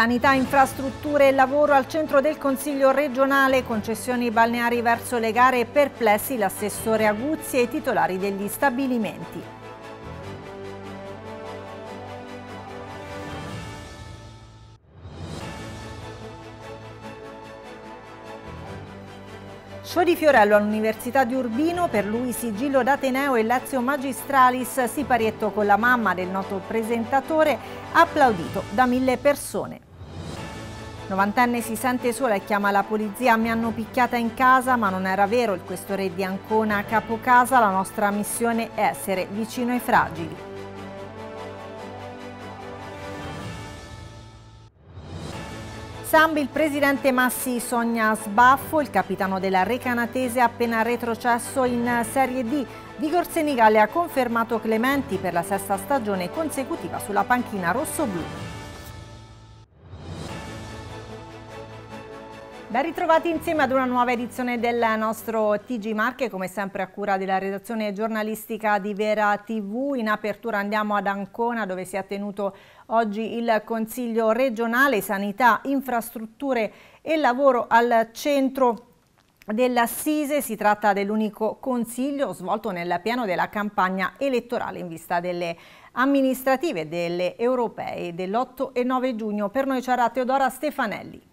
Sanità, infrastrutture e lavoro al centro del Consiglio regionale, concessioni balneari verso le gare e perplessi l'assessore Aguzzi e i titolari degli stabilimenti. Show di Fiorello all'Università di Urbino, per lui sigillo d'Ateneo e Lazio Magistralis, siparietto con la mamma del noto presentatore, applaudito da mille persone. Novantenne si sente sola e chiama la polizia, mi hanno picchiata in casa ma non era vero, il questore di Ancona capo casa, la nostra missione è essere vicino ai fragili. Sambi, il presidente Massi sogna sbaffo, il capitano della Recanatese appena retrocesso in Serie D. Vigor Senigale ha confermato Clementi per la sesta stagione consecutiva sulla panchina rossoblù. Ben ritrovati insieme ad una nuova edizione del nostro TG Marche, come sempre a cura della redazione giornalistica di Vera TV. In apertura andiamo ad Ancona dove si è tenuto oggi il Consiglio regionale Sanità, Infrastrutture e Lavoro al centro dell'Assise. Si tratta dell'unico consiglio svolto nel piano della campagna elettorale in vista delle amministrative delle europee dell'8 e 9 giugno. Per noi c'era Teodora Stefanelli.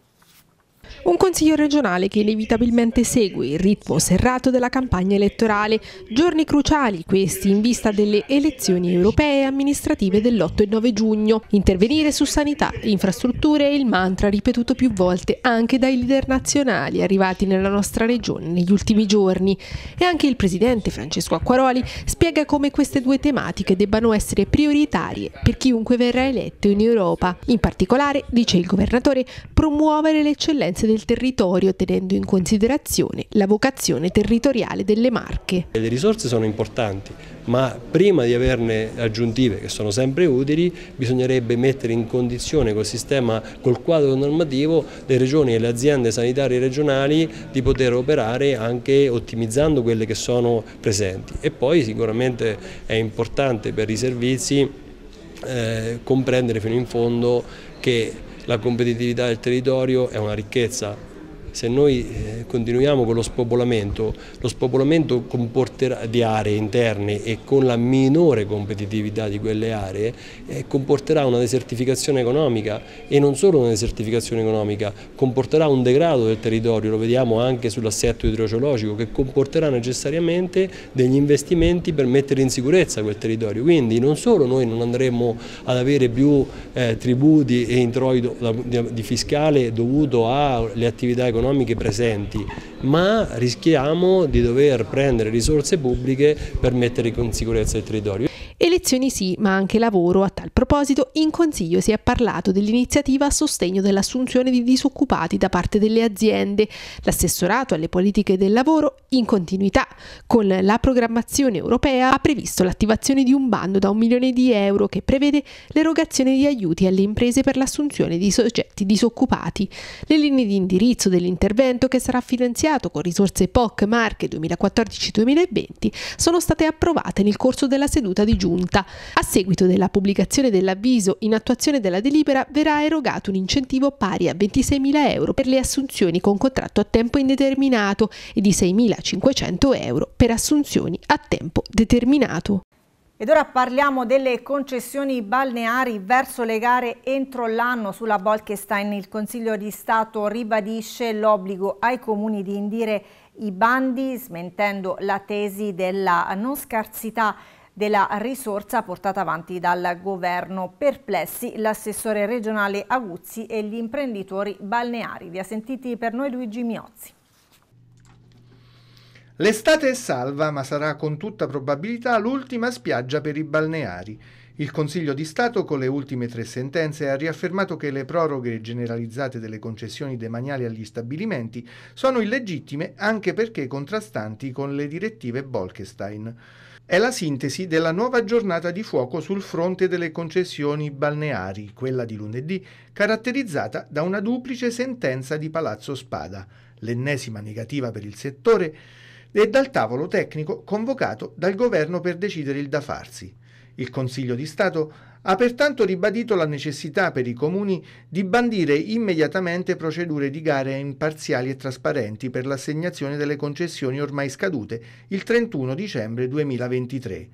Un consiglio regionale che inevitabilmente segue il ritmo serrato della campagna elettorale, giorni cruciali questi in vista delle elezioni europee e amministrative dell'8 e 9 giugno. Intervenire su sanità, infrastrutture è il mantra ripetuto più volte anche dai leader nazionali arrivati nella nostra regione negli ultimi giorni. E anche il presidente Francesco Acquaroli spiega come queste due tematiche debbano essere prioritarie per chiunque verrà eletto in Europa. In particolare, dice il governatore, promuovere le eccellenze esigenze del territorio tenendo in considerazione la vocazione territoriale delle Marche. Le risorse sono importanti, ma prima di averne aggiuntive che sono sempre utili bisognerebbe mettere in condizione col sistema, col quadro normativo le regioni e le aziende sanitarie regionali di poter operare anche ottimizzando quelle che sono presenti e poi sicuramente è importante per i servizi eh, comprendere fino in fondo che la competitività del territorio è una ricchezza se noi eh, continuiamo con lo spopolamento, lo spopolamento di aree interne e con la minore competitività di quelle aree eh, comporterà una desertificazione economica e non solo una desertificazione economica, comporterà un degrado del territorio, lo vediamo anche sull'assetto idrogeologico che comporterà necessariamente degli investimenti per mettere in sicurezza quel territorio, quindi non solo noi non andremo ad avere più eh, tributi e introito di fiscale dovuto alle attività economiche economiche presenti, ma rischiamo di dover prendere risorse pubbliche per mettere in sicurezza il territorio. Petizioni sì, ma anche lavoro. A tal proposito, in Consiglio si è parlato dell'iniziativa a sostegno dell'assunzione di disoccupati da parte delle aziende. L'assessorato alle politiche del lavoro, in continuità con la programmazione europea, ha previsto l'attivazione di un bando da un milione di euro che prevede l'erogazione di aiuti alle imprese per l'assunzione di soggetti disoccupati. Le linee di indirizzo dell'intervento, che sarà finanziato con risorse POC Marche 2014-2020, sono state approvate nel corso della seduta di giunta multa. A seguito della pubblicazione dell'avviso, in attuazione della delibera verrà erogato un incentivo pari a 26.000 euro per le assunzioni con contratto a tempo indeterminato e di 6.500 euro per assunzioni a tempo determinato. Ed ora parliamo delle concessioni balneari verso le gare entro l'anno sulla Bolkestein. Il Consiglio di Stato ribadisce l'obbligo ai comuni di indire i bandi, smentendo la tesi della non scarsità della risorsa portata avanti dal governo. Perplessi l'assessore regionale Aguzzi e gli imprenditori balneari. Vi ha sentiti per noi Luigi Miozzi. L'estate è salva, ma sarà con tutta probabilità l'ultima spiaggia per i balneari. Il Consiglio di Stato, con le ultime tre sentenze, ha riaffermato che le proroghe generalizzate delle concessioni demaniali agli stabilimenti sono illegittime anche perché contrastanti con le direttive Bolkestein. È la sintesi della nuova giornata di fuoco sul fronte delle concessioni balneari, quella di lunedì, caratterizzata da una duplice sentenza di Palazzo Spada, l'ennesima negativa per il settore, e dal tavolo tecnico convocato dal governo per decidere il da farsi. Il Consiglio di Stato ha pertanto ribadito la necessità per i comuni di bandire immediatamente procedure di gare imparziali e trasparenti per l'assegnazione delle concessioni ormai scadute il 31 dicembre 2023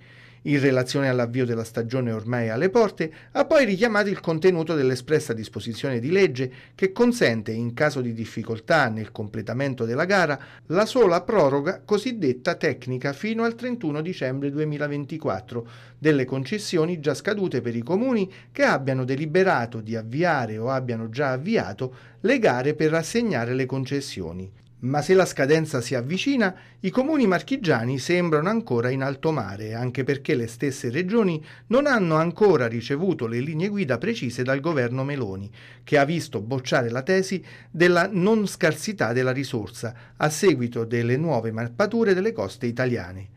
in relazione all'avvio della stagione ormai alle porte, ha poi richiamato il contenuto dell'espressa disposizione di legge che consente, in caso di difficoltà nel completamento della gara, la sola proroga cosiddetta tecnica fino al 31 dicembre 2024 delle concessioni già scadute per i comuni che abbiano deliberato di avviare o abbiano già avviato le gare per assegnare le concessioni ma se la scadenza si avvicina, i comuni marchigiani sembrano ancora in alto mare, anche perché le stesse regioni non hanno ancora ricevuto le linee guida precise dal governo Meloni, che ha visto bocciare la tesi della non scarsità della risorsa a seguito delle nuove mappature delle coste italiane.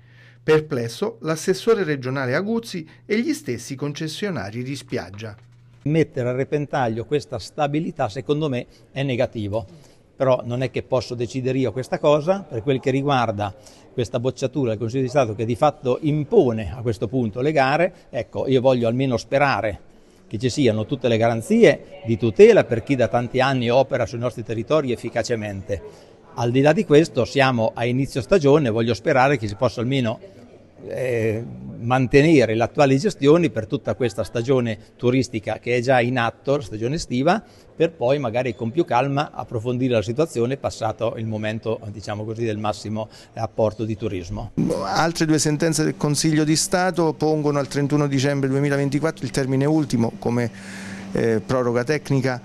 Perplesso l'assessore regionale Aguzzi e gli stessi concessionari di spiaggia. Mettere a repentaglio questa stabilità secondo me è negativo però non è che posso decidere io questa cosa, per quel che riguarda questa bocciatura del Consiglio di Stato che di fatto impone a questo punto le gare, ecco, io voglio almeno sperare che ci siano tutte le garanzie di tutela per chi da tanti anni opera sui nostri territori efficacemente. Al di là di questo siamo a inizio stagione, voglio sperare che si possa almeno eh, mantenere l'attuale gestione per tutta questa stagione turistica che è già in atto, la stagione estiva, per poi magari con più calma approfondire la situazione passato il momento diciamo così, del massimo apporto di turismo. Altre due sentenze del Consiglio di Stato pongono al 31 dicembre 2024 il termine ultimo come eh, proroga tecnica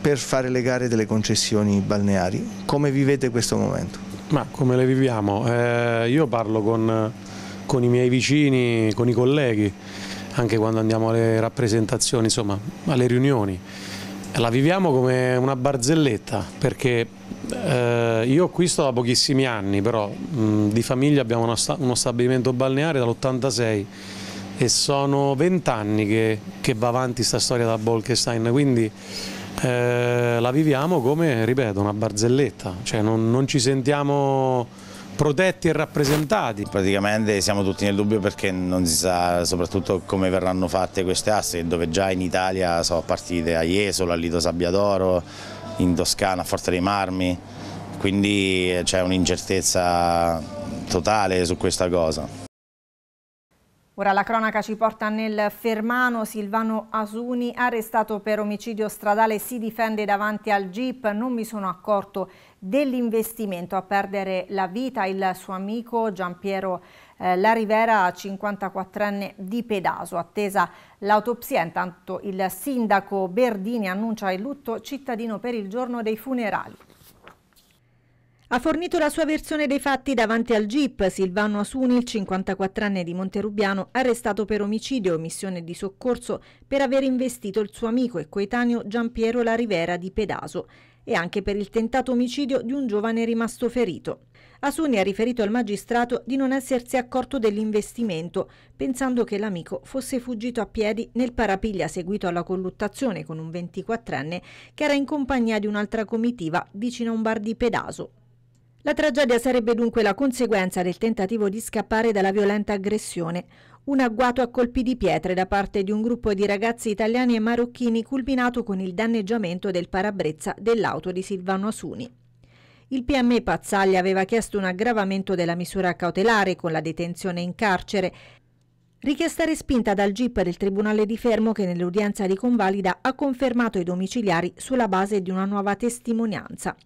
per fare le gare delle concessioni balneari. Come vivete questo momento? Ma come le viviamo? Eh, io parlo con con i miei vicini, con i colleghi, anche quando andiamo alle rappresentazioni, insomma alle riunioni. La viviamo come una barzelletta perché eh, io qui sto da pochissimi anni, però mh, di famiglia abbiamo uno, sta uno stabilimento balneare dall'86 e sono vent'anni che, che, va avanti questa storia da Bolkestein, quindi eh, la viviamo come, ripeto, una barzelletta, cioè non, non ci sentiamo protetti e rappresentati. Praticamente siamo tutti nel dubbio perché non si sa soprattutto come verranno fatte queste aste, dove già in Italia sono partite a Jesolo, a Lido Sabbiadoro, in Toscana, a Forte dei Marmi, quindi c'è un'incertezza totale su questa cosa. Ora la cronaca ci porta nel Fermano, Silvano Asuni, arrestato per omicidio stradale, si difende davanti al Jeep, non mi sono accorto dell'investimento a perdere la vita, il suo amico Giampiero eh, La Rivera, 54enne di Pedaso, attesa l'autopsia, intanto il sindaco Berdini annuncia il lutto cittadino per il giorno dei funerali. Ha fornito la sua versione dei fatti davanti al GIP Silvano Asuni, il 54enne di Monterubiano, arrestato per omicidio e missione di soccorso per aver investito il suo amico e coetaneo Giampiero La Rivera di Pedaso e anche per il tentato omicidio di un giovane rimasto ferito. Asuni ha riferito al magistrato di non essersi accorto dell'investimento, pensando che l'amico fosse fuggito a piedi nel parapiglia seguito alla colluttazione con un 24enne che era in compagnia di un'altra comitiva vicino a un bar di Pedaso. La tragedia sarebbe dunque la conseguenza del tentativo di scappare dalla violenta aggressione, un agguato a colpi di pietre da parte di un gruppo di ragazzi italiani e marocchini culminato con il danneggiamento del parabrezza dell'auto di Silvano Asuni. Il PM Pazzaglia aveva chiesto un aggravamento della misura cautelare con la detenzione in carcere, richiesta respinta dal GIP del Tribunale di Fermo che nell'udienza di convalida ha confermato i domiciliari sulla base di una nuova testimonianza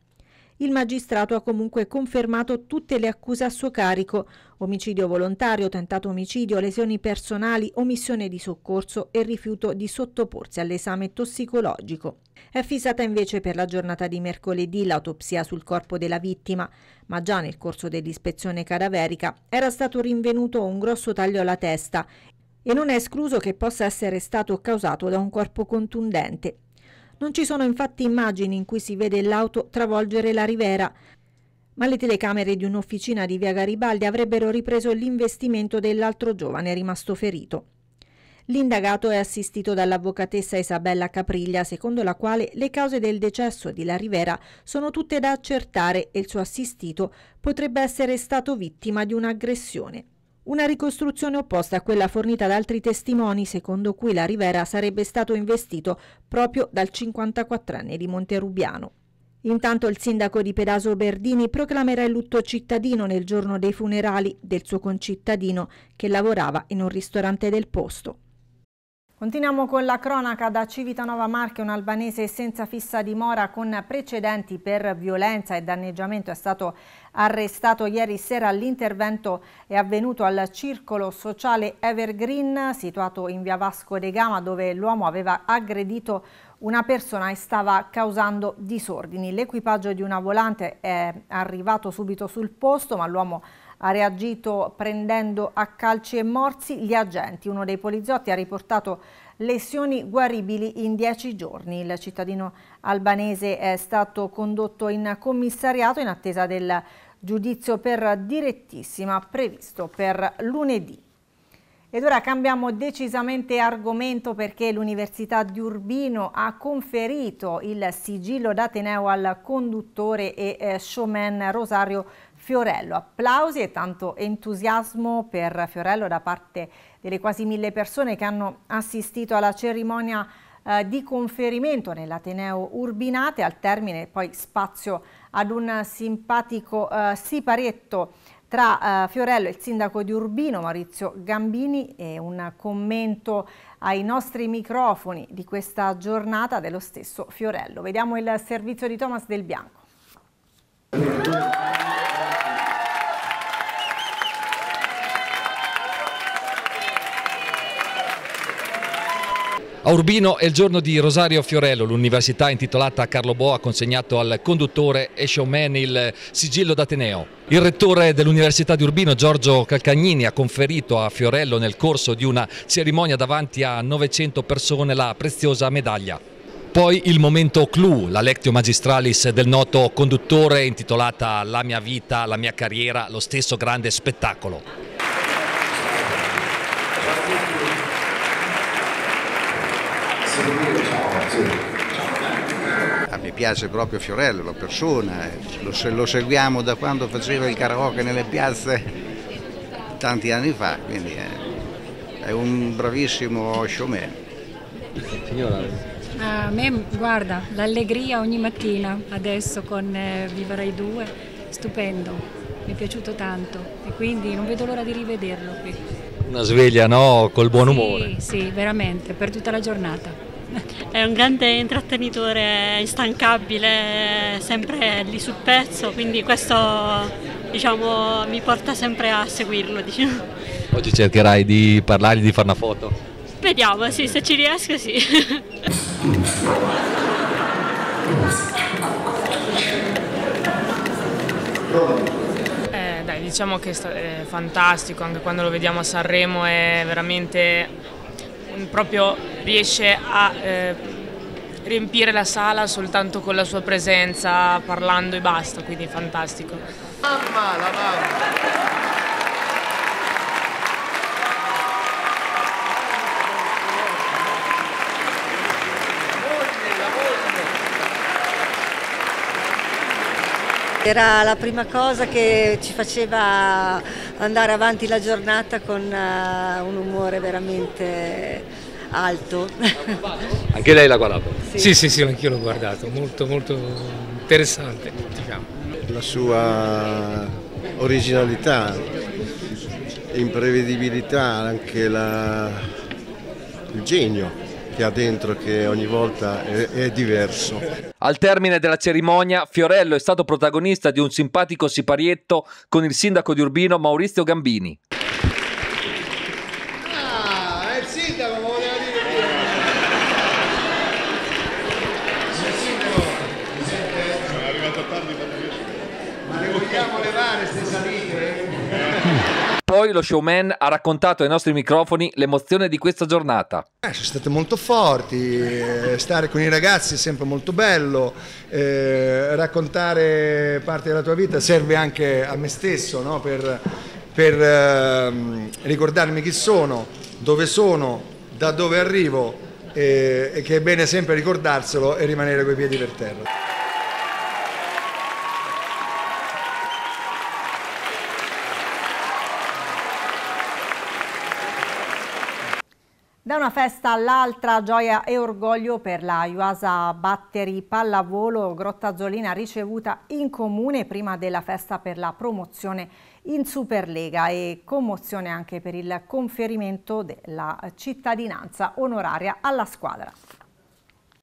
il magistrato ha comunque confermato tutte le accuse a suo carico, omicidio volontario, tentato omicidio, lesioni personali, omissione di soccorso e rifiuto di sottoporsi all'esame tossicologico. È fissata invece per la giornata di mercoledì l'autopsia sul corpo della vittima, ma già nel corso dell'ispezione cadaverica era stato rinvenuto un grosso taglio alla testa e non è escluso che possa essere stato causato da un corpo contundente. Non ci sono infatti immagini in cui si vede l'auto travolgere la Rivera, ma le telecamere di un'officina di via Garibaldi avrebbero ripreso l'investimento dell'altro giovane rimasto ferito. L'indagato è assistito dall'avvocatessa Isabella Capriglia, secondo la quale le cause del decesso di La Rivera sono tutte da accertare e il suo assistito potrebbe essere stato vittima di un'aggressione. Una ricostruzione opposta a quella fornita da altri testimoni, secondo cui la Rivera sarebbe stato investito proprio dal 54enne di Monterubiano. Intanto il sindaco di Pedaso Berdini proclamerà il lutto cittadino nel giorno dei funerali del suo concittadino che lavorava in un ristorante del posto. Continuiamo con la cronaca da Civitanova Marche, un albanese senza fissa dimora con precedenti per violenza e danneggiamento è stato arrestato ieri sera. L'intervento è avvenuto al circolo sociale Evergreen situato in via Vasco de Gama dove l'uomo aveva aggredito una persona e stava causando disordini. L'equipaggio di una volante è arrivato subito sul posto ma l'uomo ha ha reagito prendendo a calci e morsi gli agenti. Uno dei poliziotti ha riportato lesioni guaribili in dieci giorni. Il cittadino albanese è stato condotto in commissariato in attesa del giudizio per direttissima previsto per lunedì. Ed ora cambiamo decisamente argomento perché l'Università di Urbino ha conferito il sigillo d'Ateneo al conduttore e eh, showman Rosario Fiorello. Applausi e tanto entusiasmo per Fiorello da parte delle quasi mille persone che hanno assistito alla cerimonia eh, di conferimento nell'Ateneo Urbinate, al termine poi spazio ad un simpatico eh, siparietto tra eh, Fiorello e il sindaco di Urbino Maurizio Gambini e un commento ai nostri microfoni di questa giornata dello stesso Fiorello. Vediamo il servizio di Thomas Del Bianco. A Urbino è il giorno di Rosario Fiorello, l'università intitolata Carlo Bo ha consegnato al conduttore e showman il sigillo d'Ateneo. Il rettore dell'Università di Urbino, Giorgio Calcagnini, ha conferito a Fiorello nel corso di una cerimonia davanti a 900 persone la preziosa medaglia. Poi il momento clou, la lectio magistralis del noto conduttore intitolata La mia vita, la mia carriera, lo stesso grande spettacolo. Ah, mi piace proprio Fiorello, la persona, eh. lo, lo, seguiamo da quando faceva il karaoke nelle piazze tanti anni fa, quindi è, eh, è un bravissimo showman. Signora. A me, guarda, l'allegria ogni mattina, adesso con eh, Viva Rai 2, stupendo, mi è piaciuto tanto e quindi non vedo l'ora di rivederlo qui. Una sveglia, no? Col buon sì, umore. Sì, veramente, per tutta la giornata. È un grande intrattenitore instancabile, sempre lì sul pezzo, quindi questo diciamo, mi porta sempre a seguirlo. Diciamo. Oggi cercherai di parlargli, di fare una foto? Vediamo, sì, se ci riesco sì. Eh, diciamo che è fantastico, anche quando lo vediamo a Sanremo è veramente proprio riesce a eh, riempire la sala soltanto con la sua presenza, parlando e basta, quindi fantastico. Mamma, la mamma! Era la prima cosa che ci faceva andare avanti la giornata con eh, un umore veramente alto. Anche lei l'ha guardato? Sì, sì, sì, sì anch'io l'ho guardato, molto, molto interessante. Diciamo. La sua originalità, imprevedibilità, anche la... il genio che ha dentro che ogni volta è, è, diverso. Al termine della cerimonia Fiorello è stato protagonista di un simpatico siparietto con il sindaco di Urbino Maurizio Gambini. Poi lo showman ha raccontato ai nostri microfoni l'emozione di questa giornata. Eh, sono state molto forti, eh, stare con i ragazzi è sempre molto bello, eh, raccontare parte della tua vita serve anche a me stesso no? per, per ehm, ricordarmi chi sono, dove sono, da dove arrivo eh, e che è bene sempre ricordarselo e rimanere coi piedi per terra. Da una festa all'altra, gioia e orgoglio per la Iuasa Batteri Pallavolo Grottazzolina ricevuta in comune prima della festa per la promozione in Superlega e commozione anche per il conferimento della cittadinanza onoraria alla squadra.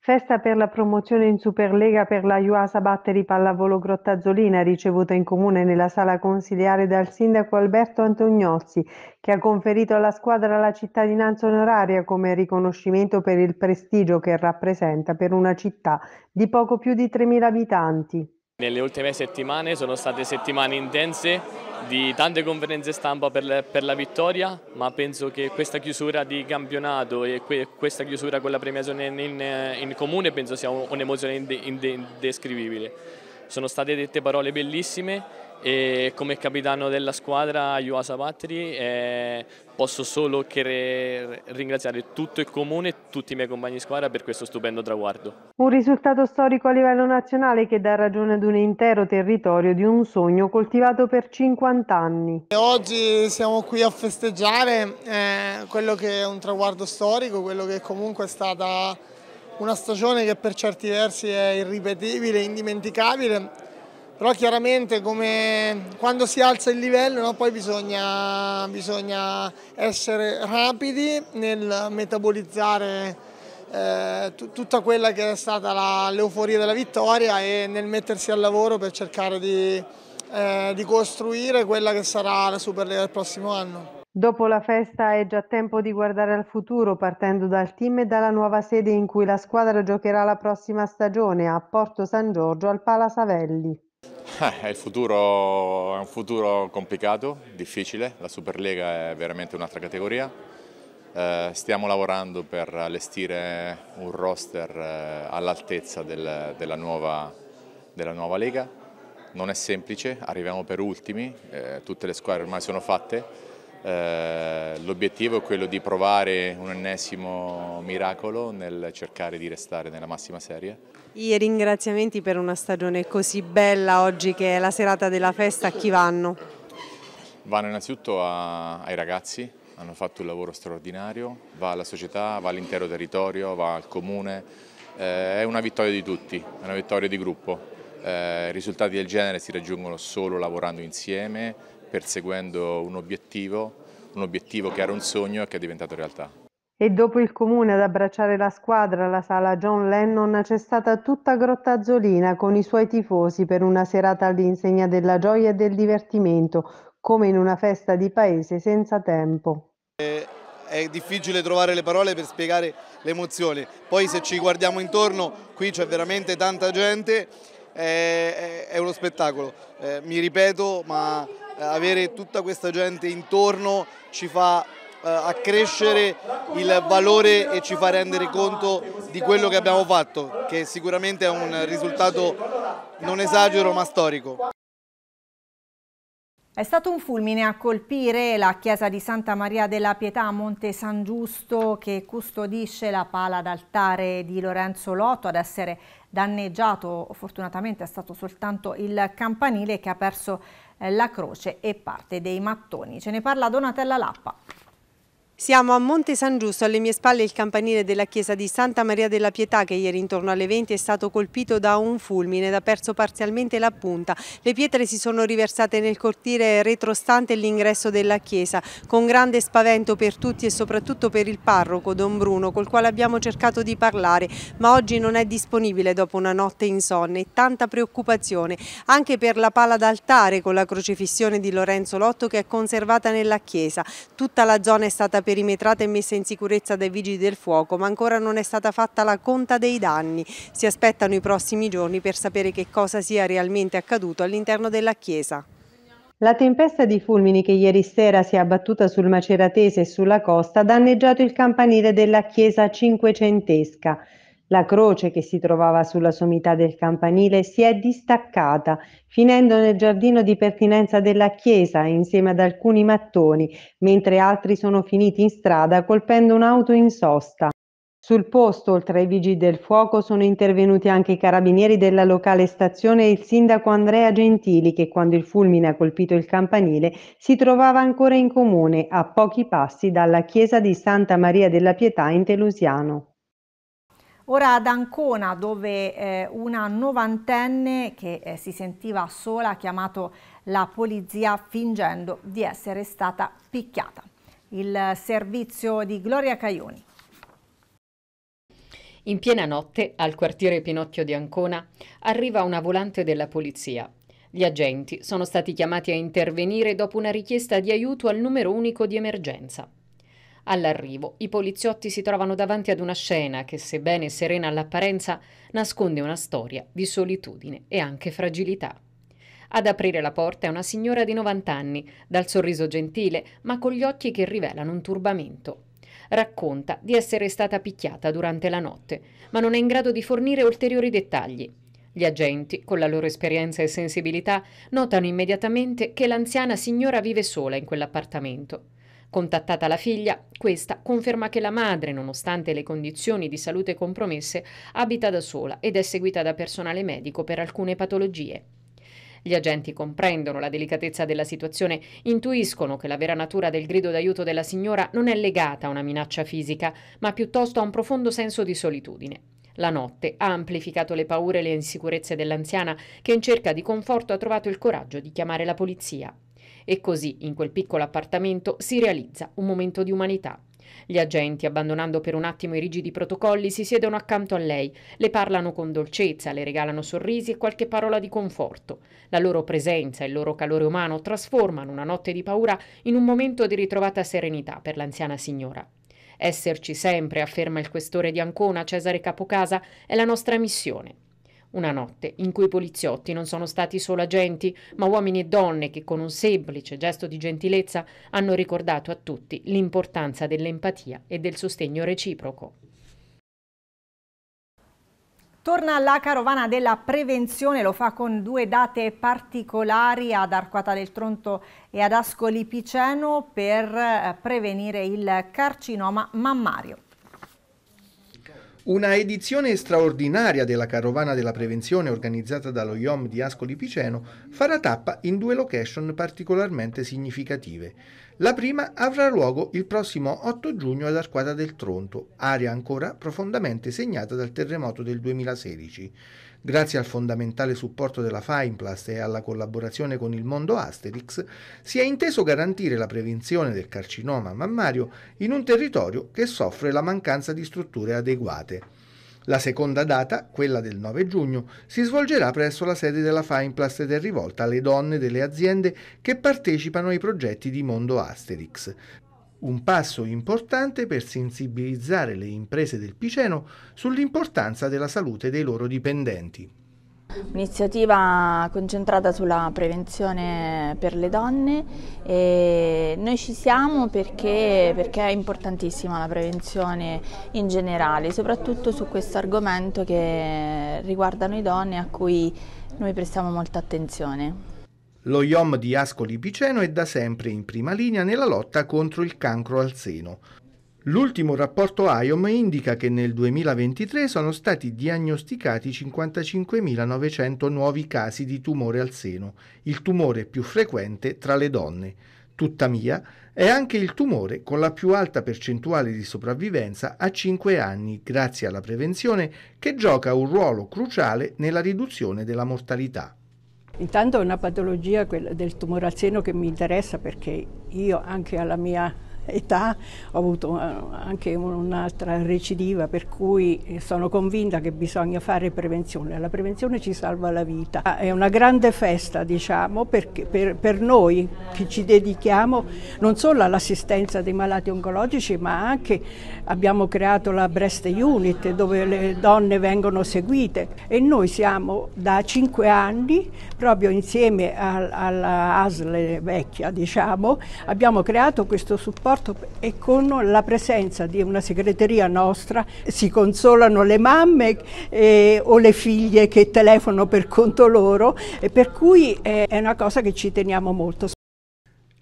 Festa per la promozione in Superlega per la Juasa Batteri Pallavolo Grottazzolina ricevuta in comune nella sala consiliare dal sindaco Alberto Antoniozzi che ha conferito alla squadra la cittadinanza onoraria come riconoscimento per il prestigio che rappresenta per una città di poco più di 3.000 abitanti. Nelle ultime settimane sono state settimane intense di tante conferenze stampa per, per, la vittoria, ma penso che questa chiusura di campionato e que, questa chiusura con la premiazione in, in comune penso sia un'emozione indescrivibile. Sono state dette parole bellissime e come capitano della squadra Yuasa Patri eh, posso solo ringraziare tutto il comune e tutti i miei compagni di squadra per questo stupendo traguardo. Un risultato storico a livello nazionale che dà ragione ad un intero territorio di un sogno coltivato per 50 anni. Oggi siamo qui a festeggiare eh, quello che è un traguardo storico, quello che comunque è stata una stagione che per certi versi è irripetibile, indimenticabile però chiaramente come quando si alza il livello no, poi bisogna, bisogna, essere rapidi nel metabolizzare eh, tutta quella che è stata l'euforia della vittoria e nel mettersi al lavoro per cercare di, eh, di costruire quella che sarà la Superlega del prossimo anno. Dopo la festa è già tempo di guardare al futuro partendo dal team e dalla nuova sede in cui la squadra giocherà la prossima stagione a Porto San Giorgio al Palasavelli. Eh, il futuro è un futuro complicato, difficile, la Superlega è veramente un'altra categoria. Eh, stiamo lavorando per allestire un roster eh, all'altezza del, della, nuova, della, nuova, Lega. Non è semplice, arriviamo per ultimi, eh, tutte le squadre ormai sono fatte. Eh, l'obiettivo è quello di provare un ennesimo miracolo nel cercare di restare nella massima serie. I ringraziamenti per una stagione così bella oggi che è la serata della festa, a chi vanno? Vanno innanzitutto a, ai ragazzi, hanno fatto un lavoro straordinario, va alla società, va all'intero territorio, va al comune, eh, è una vittoria di tutti, è una vittoria di gruppo. Eh, risultati del genere si raggiungono solo lavorando insieme, perseguendo un obiettivo, un obiettivo che era un sogno e che è diventato realtà. E dopo il Comune ad abbracciare la squadra, la sala John Lennon c'è stata tutta Grottazzolina con i suoi tifosi per una serata all'insegna della gioia e del divertimento, come in una festa di paese senza tempo. Eh, è, difficile trovare le parole per spiegare l'emozione, poi se ci guardiamo intorno qui c'è veramente tanta gente, è, uno spettacolo, eh, mi ripeto ma avere tutta questa gente intorno ci fa eh, accrescere il valore e ci fa rendere conto di quello che abbiamo fatto, che sicuramente è un risultato non esagero ma storico. È stato un fulmine a colpire la chiesa di Santa Maria della Pietà a Monte San Giusto che custodisce la pala d'altare di Lorenzo Lotto ad essere danneggiato fortunatamente è stato soltanto il campanile che ha perso eh, la croce e parte dei mattoni. Ce ne parla Donatella Lappa. Siamo a Monte San Giusto, alle mie spalle il campanile della chiesa di Santa Maria della Pietà che ieri intorno alle 20 è stato colpito da un fulmine ed ha perso parzialmente la punta. Le pietre si sono riversate nel cortile retrostante l'ingresso della chiesa con grande spavento per tutti e soprattutto per il parroco Don Bruno col quale abbiamo cercato di parlare ma oggi non è disponibile dopo una notte insonne e tanta preoccupazione anche per la pala d'altare con la crocifissione di Lorenzo Lotto che è conservata nella chiesa. Tutta la zona è stata perimetrata e messa in sicurezza dai vigili del fuoco, ma ancora non è stata fatta la conta dei danni. Si aspettano i prossimi giorni per sapere che cosa sia realmente accaduto all'interno della chiesa. La tempesta di fulmini che ieri sera si è abbattuta sul Maceratese e sulla costa ha danneggiato il campanile della chiesa cinquecentesca. La croce che si trovava sulla sommità del campanile si è distaccata, finendo nel giardino di pertinenza della chiesa insieme ad alcuni mattoni, mentre altri sono finiti in strada colpendo un'auto in sosta. Sul posto, oltre ai vigili del fuoco, sono intervenuti anche i carabinieri della locale stazione e il sindaco Andrea Gentili, che quando il fulmine ha colpito il campanile si trovava ancora in comune, a pochi passi dalla chiesa di Santa Maria della Pietà in Telusiano. Ora ad Ancona, dove eh, una novantenne che eh, si sentiva sola ha chiamato la polizia fingendo di essere stata picchiata. Il servizio di Gloria Caioni. In piena notte, al quartiere Pinocchio di Ancona, arriva una volante della polizia. Gli agenti sono stati chiamati a intervenire dopo una richiesta di aiuto al numero unico di emergenza. All'arrivo, i poliziotti si trovano davanti ad una scena che, sebbene serena all'apparenza, nasconde una storia di solitudine e anche fragilità. Ad aprire la porta è una signora di 90 anni, dal sorriso gentile, ma con gli occhi che rivelano un turbamento. Racconta di essere stata picchiata durante la notte, ma non è in grado di fornire ulteriori dettagli. Gli agenti, con la loro esperienza e sensibilità, notano immediatamente che l'anziana signora vive sola in quell'appartamento. Contattata la figlia, questa conferma che la madre, nonostante le condizioni di salute compromesse, abita da sola ed è seguita da personale medico per alcune patologie. Gli agenti comprendono la delicatezza della situazione, intuiscono che la vera natura del grido d'aiuto della signora non è legata a una minaccia fisica, ma piuttosto a un profondo senso di solitudine. La notte ha amplificato le paure e le insicurezze dell'anziana che in cerca di conforto ha trovato il coraggio di chiamare la polizia. E così, in quel piccolo appartamento, si realizza un momento di umanità. Gli agenti, abbandonando per un attimo i rigidi protocolli, si siedono accanto a lei, le parlano con dolcezza, le regalano sorrisi e qualche parola di conforto. La loro presenza e il loro calore umano trasformano una notte di paura in un momento di ritrovata serenità per l'anziana signora. Esserci sempre, afferma il questore di Ancona, Cesare Capocasa, è la nostra missione. Una notte in cui i poliziotti non sono stati solo agenti, ma uomini e donne che con un semplice gesto di gentilezza hanno ricordato a tutti l'importanza dell'empatia e del sostegno reciproco. Torna alla carovana della prevenzione, lo fa con due date particolari ad Arquata del Tronto e ad Ascoli Piceno per eh, prevenire il carcinoma mammario. Una edizione straordinaria della Carovana della Prevenzione organizzata dallo IOM di Ascoli Piceno farà tappa in due location particolarmente significative. La prima avrà luogo il prossimo 8 giugno ad Arquata del Tronto, area ancora profondamente segnata dal terremoto del 2016. Grazie al fondamentale supporto della Fineplast e alla collaborazione con il mondo Asterix, si è inteso garantire la prevenzione del carcinoma mammario in un territorio che soffre la mancanza di strutture adeguate. La seconda data, quella del 9 giugno, si svolgerà presso la sede della Fineplast ed è rivolta alle donne delle aziende che partecipano ai progetti di Mondo Asterix un passo importante per sensibilizzare le imprese del Piceno sull'importanza della salute dei loro dipendenti. Un'iniziativa concentrata sulla prevenzione per le donne e noi ci siamo perché, perché è importantissima la prevenzione in generale, soprattutto su questo argomento che riguarda le donne a cui noi prestiamo molta attenzione. Lo IOM di Ascoli Piceno è da sempre in prima linea nella lotta contro il cancro al seno. L'ultimo rapporto IOM indica che nel 2023 sono stati diagnosticati 55.900 nuovi casi di tumore al seno, il tumore più frequente tra le donne. Tuttavia, è anche il tumore con la più alta percentuale di sopravvivenza a 5 anni, grazie alla prevenzione che gioca un ruolo cruciale nella riduzione della mortalità. Intanto è una patologia del tumore al seno che mi interessa perché io anche alla mia età ho avuto eh, anche un'altra recidiva per cui eh, sono convinta che bisogna fare prevenzione. La prevenzione ci salva la vita. Ah, è una grande festa diciamo per, per noi che ci dedichiamo non solo all'assistenza dei malati oncologici ma anche abbiamo creato la Breast Unit dove le donne vengono seguite e noi siamo da 5 anni proprio insieme alla ASL vecchia diciamo abbiamo creato questo supporto rapporto e con la presenza di una segreteria nostra si consolano le mamme eh, o le figlie che telefonano per conto loro, per cui eh, è una cosa che ci teniamo molto.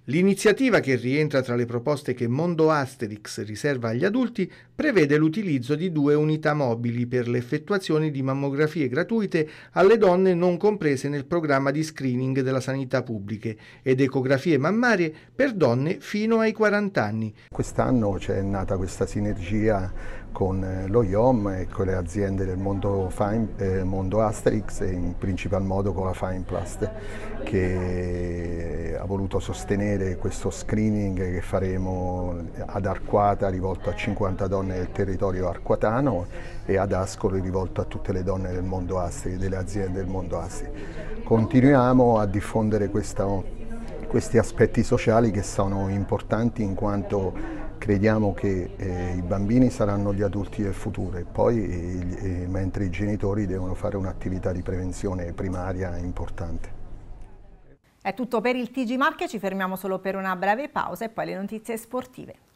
L'iniziativa, che rientra tra le proposte che Mondo Asterix riserva agli adulti, prevede l'utilizzo di due unità mobili per l'effettuazione di mammografie gratuite alle donne non comprese nel programma di screening della sanità pubblica ed ecografie mammarie per donne fino ai 40 anni. Quest'anno c'è nata questa sinergia con eh, lo IOM e con le aziende del mondo, Fine, eh, mondo Asterix e in principal modo con la Fineplast che ha voluto sostenere questo screening che faremo ad Arquata rivolto a 50 donne del territorio arquatano e ad Ascoli rivolto a tutte le donne del mondo Asterix, delle aziende del mondo Asterix. Continuiamo a diffondere questa, questi aspetti sociali che sono importanti in quanto crediamo che eh, i bambini saranno gli adulti del futuro e poi e, eh, e, eh, mentre i genitori devono fare un'attività di prevenzione primaria importante. È tutto per il TG Marche, ci fermiamo solo per una breve pausa e poi le notizie sportive.